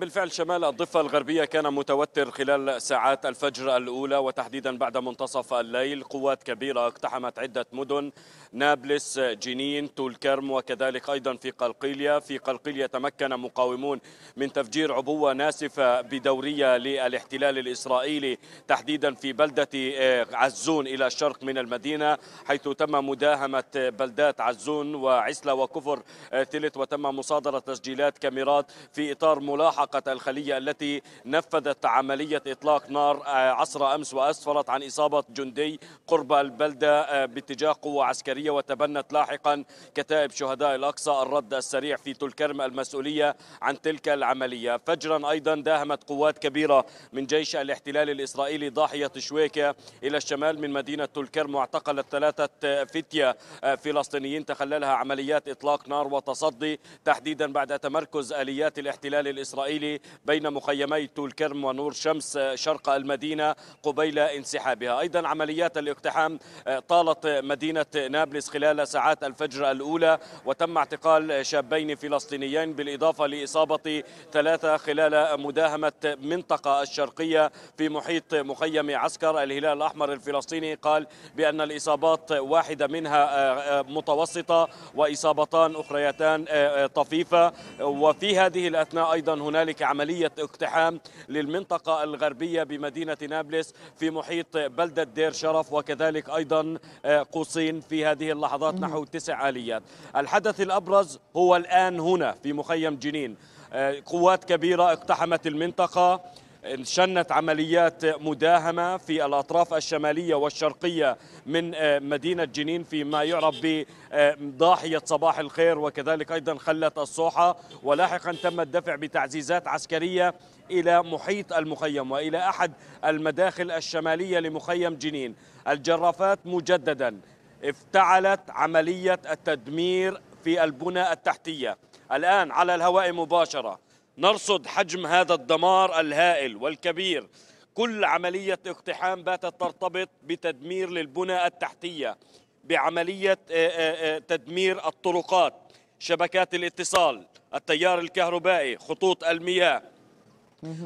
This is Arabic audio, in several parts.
بالفعل شمال الضفة الغربية كان متوتر خلال ساعات الفجر الأولى وتحديدا بعد منتصف الليل قوات كبيرة اقتحمت عدة مدن نابلس جنين طول كرم وكذلك أيضا في قلقيلية في قلقيلية تمكن مقاومون من تفجير عبوة ناسفة بدورية للاحتلال الإسرائيلي تحديدا في بلدة آه، عزون إلى الشرق من المدينة حيث تم مداهمة بلدات عزون وعسلة وكفر ثلث آه، وتم مصادرة تسجيلات كاميرات في إطار ملاحقة منطقة الخلية التي نفذت عملية إطلاق نار آه، عصر أمس وأسفرت عن إصابة جندي قرب البلدة آه، باتجاه قوة عسكرية وتبنت لاحقا كتائب شهداء الأقصى الرد السريع في تلكرم المسؤولية عن تلك العملية فجرا أيضا داهمت قوات كبيرة من جيش الاحتلال الإسرائيلي ضاحية شويكة إلى الشمال من مدينة تلكرم واعتقلت ثلاثة آه، فتية فلسطينيين تخللها عمليات إطلاق نار وتصدي تحديدا بعد تمركز آليات الاحتلال الإسرائيلي الليلي بين مخيمي طول كرم ونور شمس شرق المدينة قبيل انسحابها أيضا عمليات الاقتحام طالت مدينة نابلس خلال ساعات الفجر الأولى وتم اعتقال شابين فلسطينيين بالإضافة لإصابة ثلاثة خلال مداهمة منطقة الشرقية في محيط مخيم عسكر الهلال الأحمر الفلسطيني قال بأن الإصابات واحدة منها متوسطة وإصابتان أخريتان طفيفة وفي هذه الأثناء أيضا هنالك هنالك عملية اقتحام للمنطقة الغربية بمدينة نابلس في محيط بلدة دير شرف وكذلك أيضا آه، قوسين في هذه اللحظات نحو تسع آليات الحدث الأبرز هو الآن هنا في مخيم جنين آه، قوات كبيرة اقتحمت المنطقة شنت عمليات مداهمة في الأطراف الشمالية والشرقية من آه، مدينة جنين فيما يعرف بضاحية آه، صباح الخير وكذلك أيضا خلت الصوحة ولاحقا تم الدفع بتعزيزات عسكرية إلى محيط المخيم وإلى أحد المداخل الشمالية لمخيم جنين الجرافات مجددا افتعلت عملية التدمير في البنى التحتية الآن على الهواء مباشرة نرصد حجم هذا الدمار الهائل والكبير كل عملية اقتحام باتت ترتبط بتدمير للبنى التحتية بعملية آه، آه، آه، تدمير الطرقات شبكات الاتصال التيار الكهربائي خطوط المياه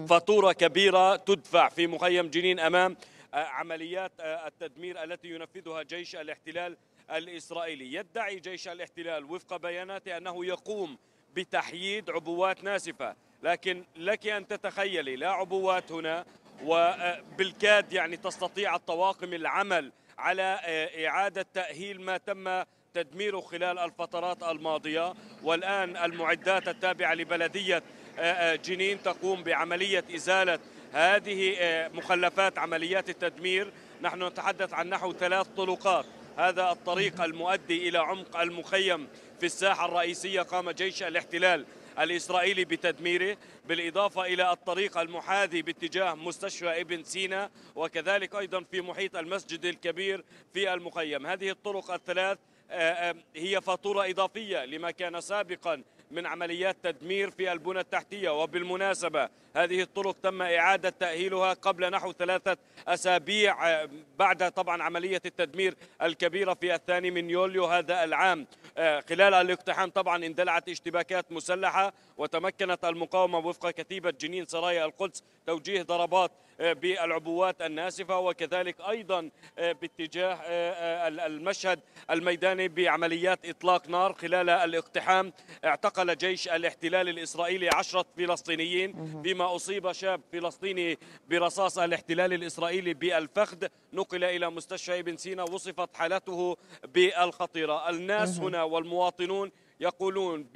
فاتورة كبيرة تدفع في مخيم جنين أمام عمليات التدمير التي ينفذها جيش الاحتلال الإسرائيلي يدعي جيش الاحتلال وفق بياناته أنه يقوم بتحييد عبوات ناسفة لكن لك أن تتخيلي لا عبوات هنا وبالكاد آه، يعني تستطيع الطواقم العمل على آه، إعادة تأهيل ما تم تدميره خلال الفترات الماضية والآن المعدات التابعة لبلدية آه، جنين تقوم بعملية إزالة هذه مخلفات عمليات التدمير نحن نتحدث عن نحو ثلاث طرقات هذا الطريق المؤدي إلى عمق المخيم في الساحة الرئيسية قام جيش الاحتلال الإسرائيلي بتدميره بالإضافة إلى الطريق المحاذي باتجاه مستشفى ابن سينا وكذلك أيضا في محيط المسجد الكبير في المخيم هذه الطرق الثلاث آه، هي فاتورة إضافية لما كان سابقا من عمليات تدمير في البنى التحتية وبالمناسبة هذه الطرق تم إعادة تأهيلها قبل نحو ثلاثة أسابيع آه، بعد طبعا عملية التدمير الكبيرة في الثاني من يوليو هذا العام آه، خلال الاقتحام طبعا اندلعت اشتباكات مسلحة وتمكنت المقاومة وفق كتيبة جنين سرايا القدس توجيه ضربات آه، بالعبوات الناسفة وكذلك أيضا آه، باتجاه آه، المشهد الميداني بعمليات إطلاق نار خلال الاقتحام اعتقل جيش الاحتلال الإسرائيلي عشرة فلسطينيين بما أصيب شاب فلسطيني برصاص الاحتلال الإسرائيلي بالفخذ نقل إلى مستشفى ابن سينا وصفت حالته بالخطيرة الناس هنا والمواطنون يقولون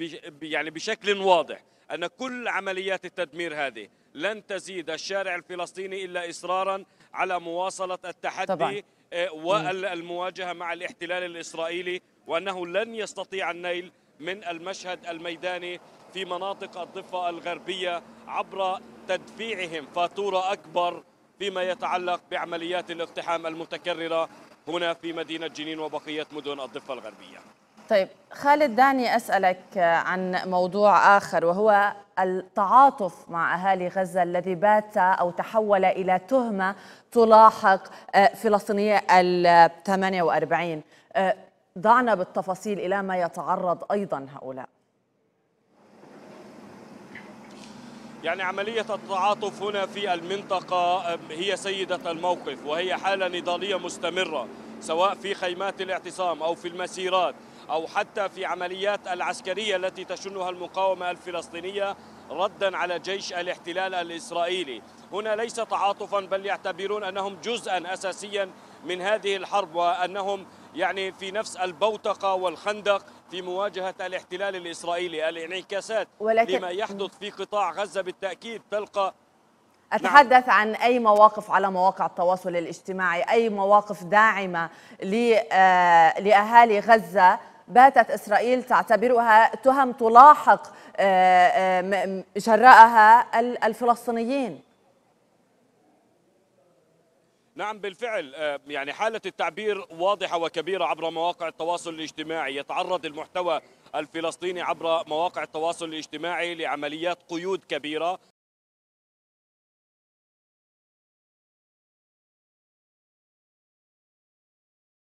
يعني بشكل واضح أن كل عمليات التدمير هذه لن تزيد الشارع الفلسطيني إلا إصرارا على مواصلة التحدي طبعا. آه، والمواجهة مع الاحتلال الإسرائيلي وأنه لن يستطيع النيل من المشهد الميداني في مناطق الضفة الغربية عبر تدفيعهم فاتورة أكبر فيما يتعلق بعمليات الاقتحام المتكررة هنا في مدينة جنين وبقية مدن الضفة الغربية طيب خالد دعني أسألك آه، عن موضوع آخر وهو التعاطف مع أهالي غزة الذي بات أو تحول إلى تهمة تلاحق آه، فلسطينية ال 48 ضعنا بالتفاصيل إلى ما يتعرض أيضا هؤلاء يعني عملية التعاطف هنا في المنطقة هي سيدة الموقف وهي حالة نضالية مستمرة سواء في خيمات الاعتصام أو في المسيرات أو حتى في عمليات العسكرية التي تشنها المقاومة الفلسطينية ردا على جيش الاحتلال الإسرائيلي هنا ليس تعاطفا بل يعتبرون أنهم جزءا أساسيا من هذه الحرب وأنهم يعني في نفس البوتقة والخندق في مواجهة الاحتلال الإسرائيلي الانعكاسات ولكن... لما يحدث في قطاع غزة بالتأكيد تلقى أتحدث نعم. عن أي مواقف على مواقع التواصل الاجتماعي أي مواقف داعمة آه، لأهالي غزة باتت إسرائيل تعتبرها تهم تلاحق آه، آه، جراءها الفلسطينيين نعم بالفعل آه، يعني حالة التعبير واضحة وكبيرة عبر مواقع التواصل الاجتماعي يتعرض المحتوى الفلسطيني عبر مواقع التواصل الاجتماعي لعمليات قيود كبيرة